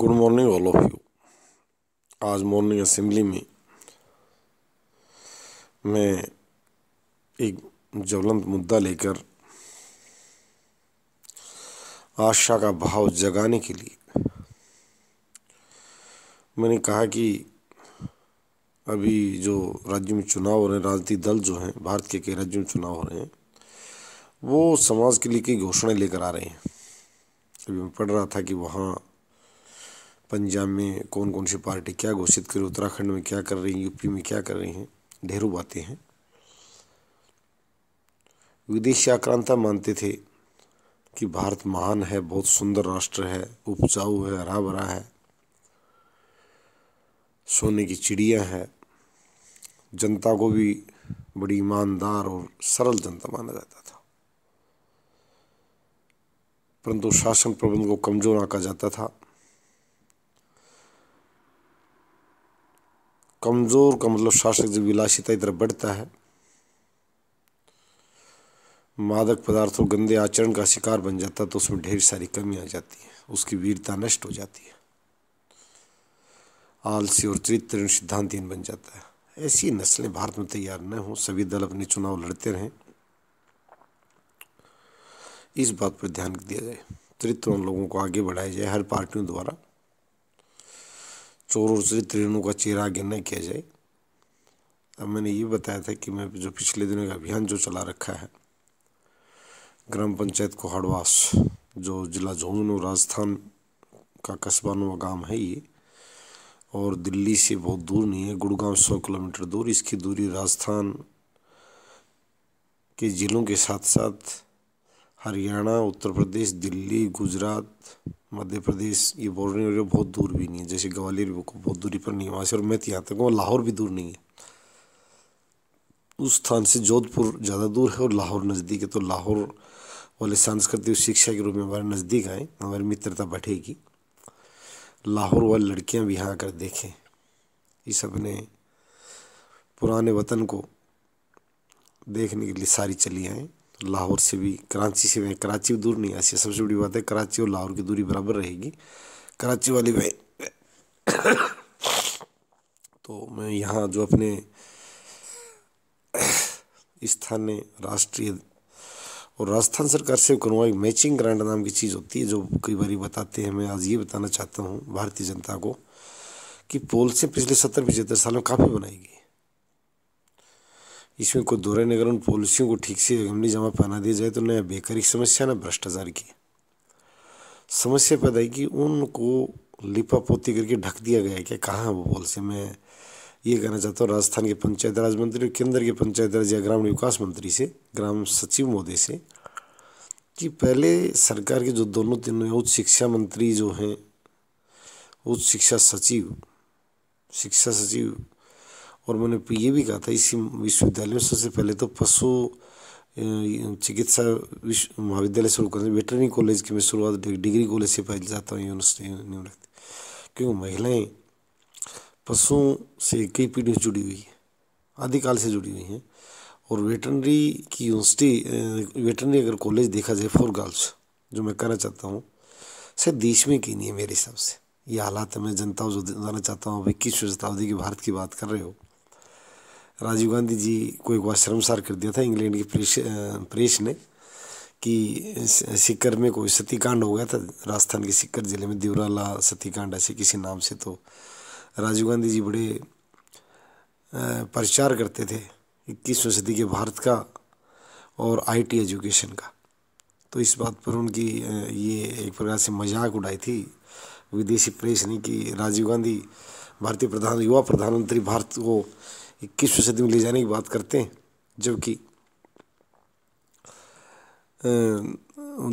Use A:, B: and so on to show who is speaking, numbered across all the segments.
A: good morning all of you आज morning assembly में मैं एक ज्वलंत मुद्दा लेकर आशा का भाव जगाने के लिए मैंने कहा कि अभी जो राज्य में चुनाव हो रहे हैं राजनीतिक दल जो हैं भारत के कई राज्यों में चुनाव हो रहे हैं वो समाज के लिए कई घोषणाएं लेकर आ रहे हैं अभी मैं पढ़ रहा था कि वहाँ पंजाब में कौन कौन सी पार्टी क्या घोषित कर रही उत्तराखंड में क्या कर रही है यूपी में क्या कर रही हैं ढेरों बातें हैं विदेशी आक्रांता मानते थे कि भारत महान है बहुत सुंदर राष्ट्र है उपजाऊ है हरा भरा है सोने की चिड़िया है जनता को भी बड़ी ईमानदार और सरल जनता माना जाता था परंतु शासन प्रबंध को कमजोर आका जाता था कमज़ोर का मतलब शासक जब विलासिता इधर बढ़ता है मादक पदार्थों गंदे आचरण का शिकार बन जाता है तो उसमें ढेर सारी कमी आ जाती है उसकी वीरता नष्ट हो जाती है आलसी और चरित्रण सिद्धांतहीन बन जाता है ऐसी नस्लें भारत में तैयार न हों सभी दल अपने चुनाव लड़ते रहें इस बात पर ध्यान दिया जाए चरित्रवान लोगों को आगे बढ़ाया जाए हर पार्टियों द्वारा चोरों से ट्रेनों का चेहरा आगे न किया जाए अब मैंने ये बताया था कि मैं जो पिछले दिनों का अभियान जो चला रखा है ग्राम पंचायत को हड़वास जो जिला झुंझुनू राजस्थान का कस्बा नुआ गाँव है ये और दिल्ली से बहुत दूर नहीं है गुड़गांव सौ किलोमीटर दूर इसकी दूरी राजस्थान के ज़िलों के साथ साथ हरियाणा उत्तर प्रदेश दिल्ली गुजरात मध्य प्रदेश ये बॉर्डर एरिया बहुत दूर भी नहीं है जैसे ग्वालियर को बहुत दूरी पर नहीं वहाँ से और मैं तो यहाँ तक हूँ लाहौर भी दूर नहीं है उस स्थान से जोधपुर ज़्यादा दूर है और लाहौर नज़दीक है तो लाहौर वाले सांस्कृतिक शिक्षा के रूप में हमारे नज़दीक आए हमारी मित्रता बढ़ेगी लाहौर वाली लड़कियाँ भी यहाँ आकर देखें इस अपने पुराने वतन को देखने के लिए सारी चली आएँ लाहौर से भी कराची से भी कराची दूर नहीं ऐसी सबसे बड़ी बात है कराची और लाहौर की दूरी बराबर रहेगी कराची वाली भाई तो मैं यहाँ जो अपने स्थानीय राष्ट्रीय और राजस्थान सरकार से एक मैचिंग ग्रांट नाम की चीज़ होती है जो कई बार बताते हैं मैं आज ये बताना चाहता हूँ भारतीय जनता को कि पोल से पिछले सत्तर पचहत्तर साल में काफ़ी बनाई गई इसमें कोई दौरे निगरण पॉलिसियों को ठीक से अमली जमा पहना दिया जाए तो न बेकारी समस्या न भ्रष्टाचार की समस्या पैदा है कि उनको लिपा पोती करके ढक दिया गया है कि कहाँ वो बोल से मैं ये कहना चाहता हूँ राजस्थान के पंचायत राज मंत्री और केंद्र के पंचायत राज या ग्रामीण विकास मंत्री से ग्राम सचिव महोदय से कि पहले सरकार के जो दोनों तीनों उच्च शिक्षा मंत्री जो हैं उच्च शिक्षा सचिव शिक्षा सचिव और मैंने ये भी कहा था इसी विश्वविद्यालय में सबसे पहले तो पशु चिकित्सा विश्व महाविद्यालय शुरू करने वेटरनरी कॉलेज की मैं शुरुआत डिग्री कॉलेज से पहले जाता हूँ यूनिवर्सिटी न्यू क्योंकि महिलाएं पशुओं से कई पीढ़ियों से जुड़ी हुई है आदिकाल से जुड़ी हुई हैं और वेटरनरी की यूनिवर्सिटी वेटरनरी अगर कॉलेज देखा जाए फॉर गर्ल्स जो मैं कहना चाहता हूँ सर देश में की नहीं है मेरे हिसाब से ये हालात मैं जनता जो जाना चाहता हूँ अब इक्कीसवीं शताब्दी के भारत की बात कर रहे हो राजीव गांधी जी को एक बार शर्मसार कर दिया था इंग्लैंड के प्रेस प्रेस ने कि सिक्कर में कोई सतीकांड हो गया था राजस्थान के सिक्कर जिले में देवराला सतीकांड ऐसे किसी नाम से तो राजीव गांधी जी बड़े प्रचार करते थे इक्कीसवीं सदी के भारत का और आईटी एजुकेशन का तो इस बात पर उनकी ये एक प्रकार से मजाक उड़ाई थी विदेशी प्रेस ने कि राजीव गांधी भारतीय प्रधान युवा प्रधानमंत्री भारत को इक्कीसवीं सदी में ले जाने की बात करते हैं जबकि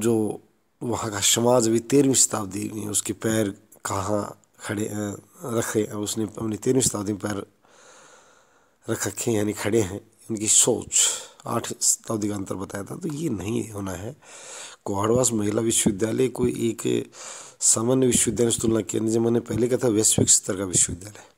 A: जो वहाँ का समाज अभी तेरहवीं शताब्दी में उसके पैर कहाँ खड़े रखे और उसने अपने तेरहवीं शताब्दी में पैर रख रखे यानी खड़े हैं उनकी सोच आठ शताब्दी का अंतर बताया था तो ये नहीं होना है कोहाड़वास महिला विश्वविद्यालय कोई एक सामान्य विश्वविद्यालय से तुलना किया जब मैंने पहले कहा था वैश्विक स्तर का विश्वविद्यालय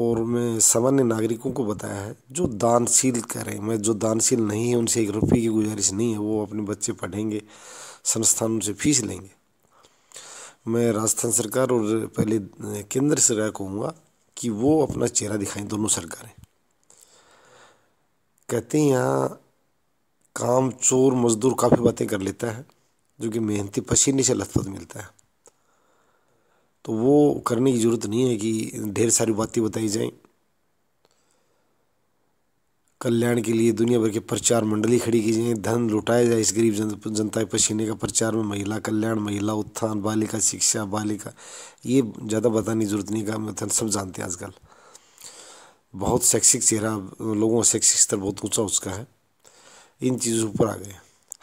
A: और मैं सामान्य नागरिकों को बताया है जो दानशील करें मैं जो दानशील नहीं है उनसे एक रुपये की गुजारिश नहीं है वो अपने बच्चे पढ़ेंगे संस्थानों से फीस लेंगे मैं राजस्थान सरकार और पहले केंद्र सरकार कहूँगा कि वो अपना चेहरा दिखाएं दोनों सरकारें कहते हैं यहाँ काम चोर मजदूर काफ़ी बातें कर लेता है जो कि मेहनती पसीने से लथपत मिलता है तो वो करने की ज़रूरत नहीं है कि ढेर सारी बातें बताई जाएं कल्याण के लिए दुनिया भर के प्रचार मंडली खड़ी की जाए धन लुटाया जाए इस गरीब जनता के पसीने का प्रचार में महिला कल्याण महिला उत्थान बालिका शिक्षा बालिका ये ज़्यादा बताने की जरूरत नहीं का मतलब तो सब जानते हैं आजकल बहुत शैक्षिक चेहरा लोगों का शैक्षिक स्तर बहुत ऊँचा उसका है इन चीज़ों पर आ गए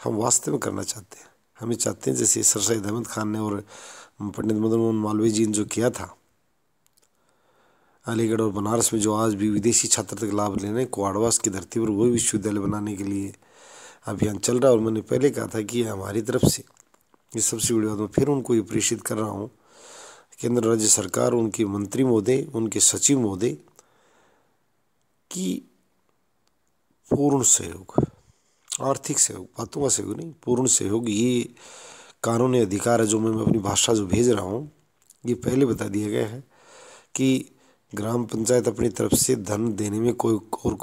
A: हम वास्तव में करना चाहते हैं हमें चाहते हैं जैसे सर सैद अहमद खान ने और पंडित मदन मोहन मालवीय जी ने जो किया था अलीगढ़ और बनारस में जो आज भी विदेशी छात्र तक लाभ लेने कुआड़वास की धरती पर वही विश्वविद्यालय बनाने के लिए अभियान चल रहा है और मैंने पहले कहा था कि हमारी तरफ से ये सबसे बड़ी बात मैं फिर उनको प्रेषित कर रहा हूँ केंद्र राज्य सरकार उनके मंत्री महोदय उनके सचिव महोदय की पूर्ण सहयोग आर्थिक सहयोग बातों का सहयोग नहीं पूर्ण सहयोग ये कानूनी अधिकार है जो मैं अपनी भाषा जो भेज रहा हूँ ये पहले बता दिया गया है कि ग्राम पंचायत अपनी तरफ से धन देने में कोई और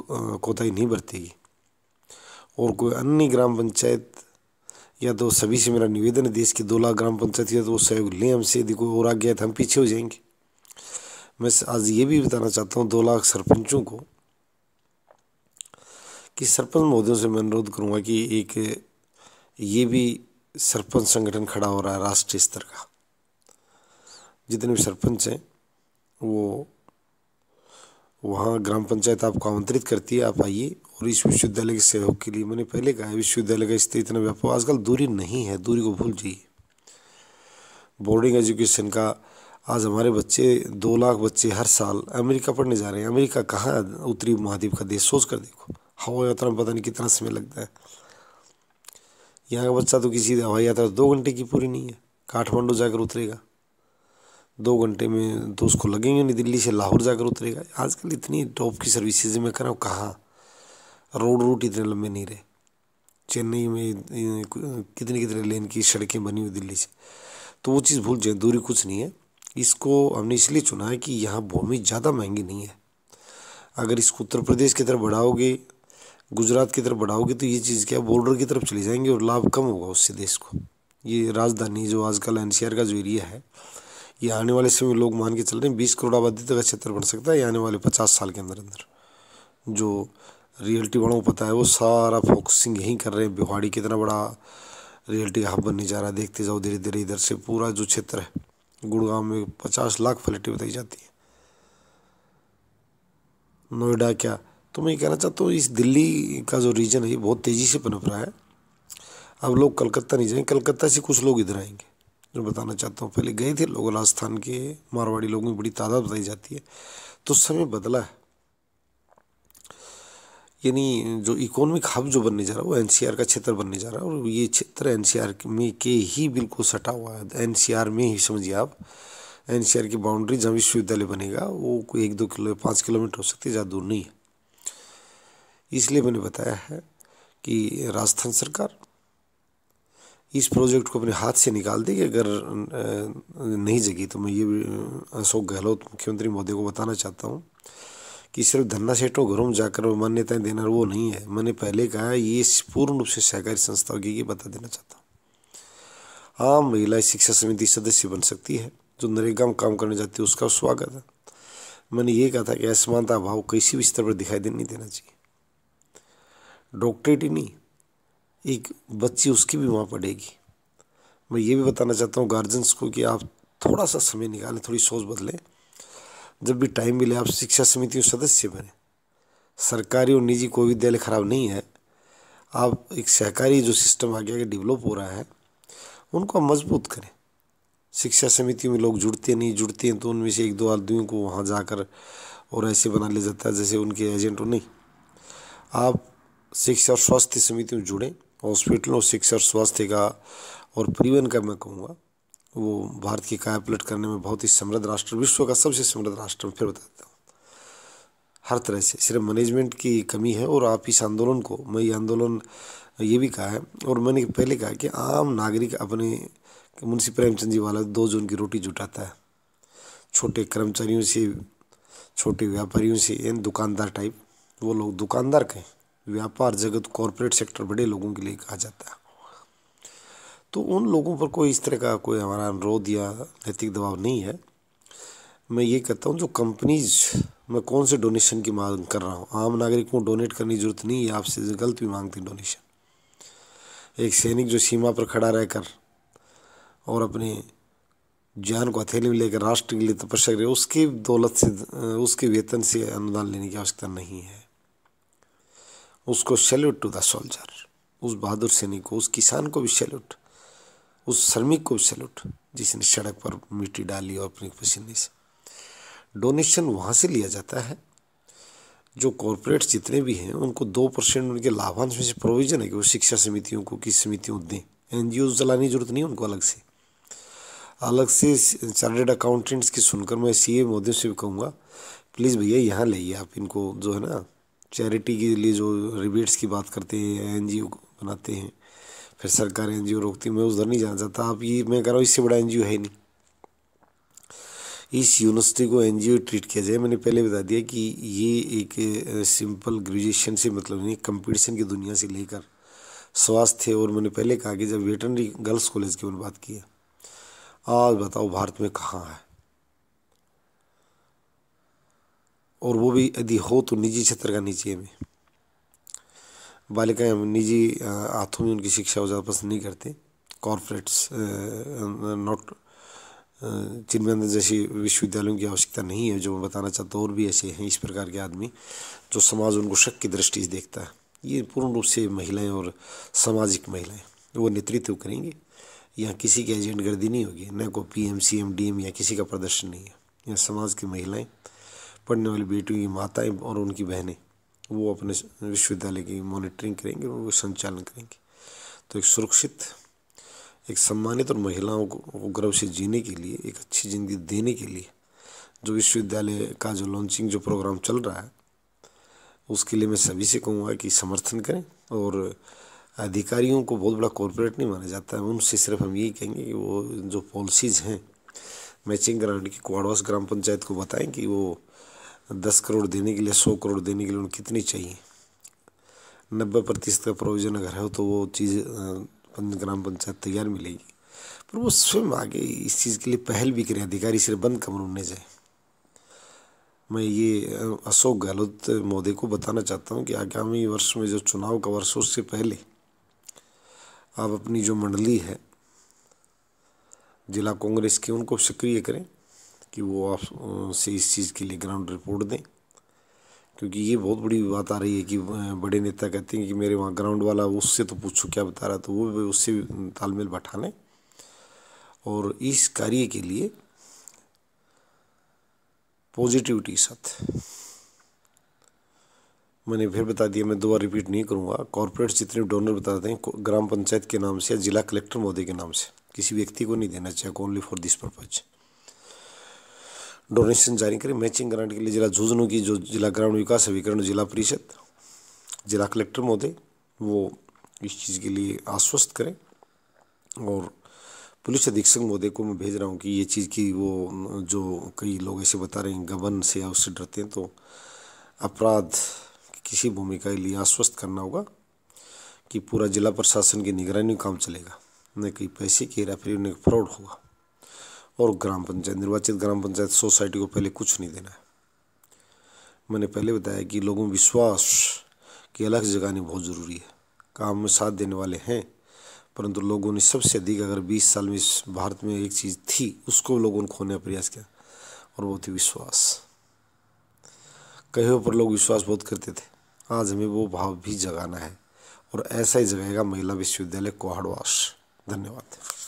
A: कोताही नहीं बरतेगी और कोई अन्य ग्राम पंचायत या तो सभी से मेरा निवेदन है देश के दो लाख ग्राम पंचायत या तो वो सहयोग लें हमसे यदि कोई और आगे गया तो हम पीछे हो जाएंगे मैं आज ये भी बताना चाहता हूँ दो लाख सरपंचों को कि सरपंच महोदयों से मैं अनुरोध करूँगा कि एक ये भी सरपंच संगठन खड़ा हो रहा है राष्ट्रीय स्तर का जितने भी सरपंच हैं वो वहाँ ग्राम पंचायत आपको आमंत्रित करती है आप आइए और इस विश्वविद्यालय के सहयोग के लिए मैंने पहले कहा है विश्वविद्यालय का स्तर इतना व्यापक आजकल दूरी नहीं है दूरी को भूल जाइए बोर्डिंग एजुकेशन का आज हमारे बच्चे दो लाख बच्चे हर साल अमेरिका पढ़ने जा रहे हैं अमेरिका कहाँ उत्तरी महाद्वीप का देश सोच कर देखो हवा यात्रा में पता नहीं कितना समय लगता है यहाँ का बच्चा तो किसी हवाई यात्रा तो दो घंटे की पूरी नहीं है काठमांडू जाकर उतरेगा दो घंटे में तो उसको लगेंगे नहीं दिल्ली से लाहौर जाकर उतरेगा आजकल इतनी टॉप की सर्विसेज मैं कर रहा हूँ कहाँ रोड रूट इतने लंबे नहीं रहे चेन्नई में कितने कितने लेन की सड़कें बनी हुई दिल्ली से तो वो चीज़ भूल जाए दूरी कुछ नहीं है इसको हमने इसलिए चुना है कि यहाँ भूमि ज़्यादा महंगी नहीं है अगर इसको उत्तर प्रदेश की तरफ बढ़ाओगे गुजरात की तरफ बढ़ाओगे तो ये चीज़ क्या बॉर्डर की तरफ चली जाएंगे और लाभ कम होगा उससे देश को ये राजधानी जो आजकल एन का जो एरिया है ये आने वाले समय में लोग मान के चल रहे हैं बीस करोड़ आबादी तक क्षेत्र बढ़ सकता है आने वाले पचास साल के अंदर अंदर जो रियल्टी वालों को पता है वो सारा फोकसिंग यहीं कर रहे हैं बिहाड़ी कितना बड़ा रियल्टी हब बनने जा रहा है देखते जाओ धीरे धीरे इधर से पूरा जो क्षेत्र है गुड़गांव में पचास लाख फ्लैटें बताई जाती है नोएडा क्या तो मैं ये कहना चाहता हूँ इस दिल्ली का जो रीजन है ये बहुत तेज़ी से पनप रहा है अब लोग कलकत्ता नहीं जाएंगे कलकत्ता से कुछ लोग इधर आएंगे जो बताना चाहता हूँ पहले गए थे लोग राजस्थान के मारवाड़ी लोगों में बड़ी तादाद बताई जाती है तो समय बदला है यानी जो इकोनॉमिक हब जो बनने जा रहा है वो एनसीआर का क्षेत्र बनने जा रहा है और ये क्षेत्र एनसीआर में के ही बिल्कुल सटा हुआ है एनसीआर में ही समझिए आप एनसीआर की बाउंड्री जहाँ विश्वविद्यालय बनेगा वो कोई एक दो किलो पाँच किलोमीटर हो सकती है ज़्यादा दूर नहीं है इसलिए मैंने बताया है कि राजस्थान सरकार इस प्रोजेक्ट को अपने हाथ से निकाल देगी अगर नहीं जगी तो मैं ये अशोक गहलोत मुख्यमंत्री मोदी को बताना चाहता हूँ कि सिर्फ धन्ना सेठों घरों में जाकर मान्यताएं देना वो नहीं है मैंने पहले कहा ये पूर्ण रूप से सहकारी संस्थाओं की ये बता देना चाहता हूँ आम हाँ, महिला शिक्षा समिति सदस्य बन सकती है जो नरेगा में काम करने जाती है उसका स्वागत है मैंने ये कहा था कि असमानता भाव किसी भी स्तर पर दिखाई नहीं देना चाहिए डॉक्टरेट ही नहीं एक बच्ची उसकी भी वहाँ पढ़ेगी मैं ये भी बताना चाहता हूँ गार्जियंस को कि आप थोड़ा सा समय निकालें थोड़ी सोच बदलें जब भी टाइम मिले आप शिक्षा समिति सदस्य बने सरकारी और निजी कोई विद्यालय ख़राब नहीं है आप एक सहकारी जो सिस्टम आगे आगे डेवलप हो रहा है उनको आप मजबूत करें शिक्षा समिति में लोग जुड़ते नहीं जुड़ते हैं तो उनमें से एक दो आदमियों को वहाँ जाकर और ऐसे बना लिया जाता है जैसे उनके एजेंट हो नहीं आप शिक्षा और स्वास्थ्य समिति में जुड़ें हॉस्पिटलों शिक्षा और स्वास्थ्य का और परिवहन का मैं कहूँगा वो भारत की कायापलट करने में बहुत ही समृद्ध राष्ट्र विश्व का सबसे समृद्ध राष्ट्र फिर बताता हूँ हर तरह से सिर्फ मैनेजमेंट की कमी है और आप इस आंदोलन को मैं ये आंदोलन ये भी कहा है और मैंने पहले कहा कि आम नागरिक अपने मुंशी प्रेमचंद जी वाला दो जून की रोटी जुटाता है छोटे कर्मचारियों से छोटे व्यापारियों से एन दुकानदार टाइप वो लोग दुकानदार कहें व्यापार जगत कॉरपोरेट सेक्टर बड़े लोगों के लिए कहा जाता है तो उन लोगों पर कोई इस तरह का कोई हमारा अनुरोध या नैतिक दबाव नहीं है मैं ये कहता हूँ जो कंपनीज मैं कौन से डोनेशन की मांग कर रहा हूँ आम नागरिक को डोनेट करने की जरूरत नहीं है आपसे गलत भी मांगते हैं डोनेशन एक सैनिक जो सीमा पर खड़ा रहकर और अपने जान को हथेली में लेकर राष्ट्र के लिए तपस्या करे उसके दौलत से उसके वेतन से अनुदान लेने की आवश्यकता नहीं है उसको सैल्यूट टू द सोल्जर उस बहादुर सैनिक को उस किसान को भी सैल्यूट उस श्रमिक को भी सैल्यूट जिसने सड़क पर मिट्टी डाली और अपनी पसीने से डोनेशन वहाँ से लिया जाता है जो कॉरपोरेट्स जितने भी हैं उनको दो परसेंट उनके लाभांश में से प्रोविज़न है कि वो शिक्षा समितियों को किस समितियों दें एन जी चलाने की जरूरत नहीं उनको अलग से अलग से चार्टेड अकाउंटेंट्स की सुनकर मैं सी ए मोदी से भी कहूँगा प्लीज़ भैया यहाँ लाइए आप इनको जो है ना चैरिटी के लिए जो रिबेट्स की बात करते हैं एन बनाते हैं फिर सरकार एन जी रोकती मैं उधर नहीं जाना चाहता आप ये मैं कह रहा हूँ इससे बड़ा एन है नहीं इस यूनिवर्सिटी को एन ट्रीट किया जाए मैंने पहले बता दिया कि ये एक सिंपल ग्रेजुएशन से मतलब नहीं कंपटीशन की दुनिया से लेकर स्वास्थ्य और मैंने पहले कहा कि जब वेटनरी गर्ल्स कॉलेज की मैंने बात की है आज बताओ भारत में कहाँ है और वो भी यदि हो तो निजी क्षेत्र का नीचे में बालिकाएं निजी हाथों में उनकी शिक्षा को ज़्यादा पसंद नहीं करते कॉरपोरेट्स नॉट जिनमें अंदर जैसी विश्वविद्यालयों की आवश्यकता नहीं है जो मैं बताना चाहता हूँ और भी ऐसे हैं इस प्रकार के आदमी जो समाज उनको शक की दृष्टि से देखता है ये पूर्ण रूप से महिलाएं और सामाजिक महिलाएं वो नेतृत्व करेंगे यहाँ किसी की एजेंट गर्दी नहीं होगी न कोई P M C M D M या किसी का प्रदर्शन नहीं है यह समाज की महिलाएं पढ़ने वाली बेटियों की माताएं और उनकी बहनें वो अपने विश्वविद्यालय की मॉनिटरिंग करेंगे और वो संचालन करेंगे तो एक सुरक्षित एक सम्मानित और महिलाओं को गर्व से जीने के लिए एक अच्छी ज़िंदगी देने के लिए जो विश्वविद्यालय का जो लॉन्चिंग जो प्रोग्राम चल रहा है उसके लिए मैं सभी से कहूँगा कि समर्थन करें और अधिकारियों को बहुत बड़ा कॉरपोरेट नहीं माना जाता है उनसे सिर्फ हम यही कहेंगे कि वो जो पॉलिसीज़ हैं मैचिंग ग्रांड की क्वाडवास ग्राम पंचायत को बताएं कि वो दस करोड़ देने के लिए सौ करोड़ देने के लिए उन्हें कितनी चाहिए नब्बे प्रतिशत का प्रोविज़न अगर है तो वो चीज़ ग्राम पंचायत तैयार मिलेगी पर वो स्वयं आगे इस चीज़ के लिए पहल भी करें अधिकारी सिर्फ बंद कमरों में जाए मैं ये अशोक गहलोत मोदी को बताना चाहता हूँ कि आगामी वर्ष में जो चुनाव का वर्ष उससे पहले आप अपनी जो मंडली है जिला कांग्रेस की उनको सक्रिय करें कि वो आप से इस चीज़ के लिए ग्राउंड रिपोर्ट दें क्योंकि ये बहुत बड़ी बात आ रही है कि बड़े नेता कहते हैं कि मेरे वहाँ ग्राउंड वाला उससे तो पूछो क्या बता रहा तो वो भी उससे भी तालमेल बैठा लें और इस कार्य के लिए पॉजिटिविटी के साथ मैंने फिर बता दिया मैं दोबारा रिपीट नहीं करूँगा कॉरपोरेट जितने डोनर बताते हैं ग्राम पंचायत के नाम से या जिला कलेक्टर महोदय के नाम से किसी व्यक्ति को नहीं देना चाहिए only for this purpose donation जारी करें मैचिंग ग्रांट के लिए जिला झुंझुनू की जो जिला ग्रामीण विकास अभिकरण जिला परिषद जिला कलेक्टर महोदय वो इस चीज़ के लिए आश्वस्त करें और पुलिस अधीक्षक महोदय को मैं भेज रहा हूँ कि ये चीज़ की वो जो कई लोग ऐसे बता रहे हैं गबन से या उससे डरते हैं तो अपराध किसी भूमिका के लिए आश्वस्त करना होगा कि पूरा जिला प्रशासन की निगरानी काम चलेगा न कहीं पैसे की रेफरी उन्हें फ्रॉड होगा और ग्राम पंचायत निर्वाचित ग्राम पंचायत सोसाइटी को पहले कुछ नहीं देना है मैंने पहले बताया कि लोगों में विश्वास की अलग जगानी बहुत ज़रूरी है काम में साथ देने वाले हैं परंतु लोगों ने सबसे अधिक अगर 20 साल में भारत में एक चीज़ थी उसको लोगों ने खोने का प्रयास किया और वो थी विश्वास कहीं पर लोग विश्वास बहुत करते थे आज हमें वो भाव भी जगाना है और ऐसा ही जगाएगा महिला विश्वविद्यालय कोहाड़वास धन्यवाद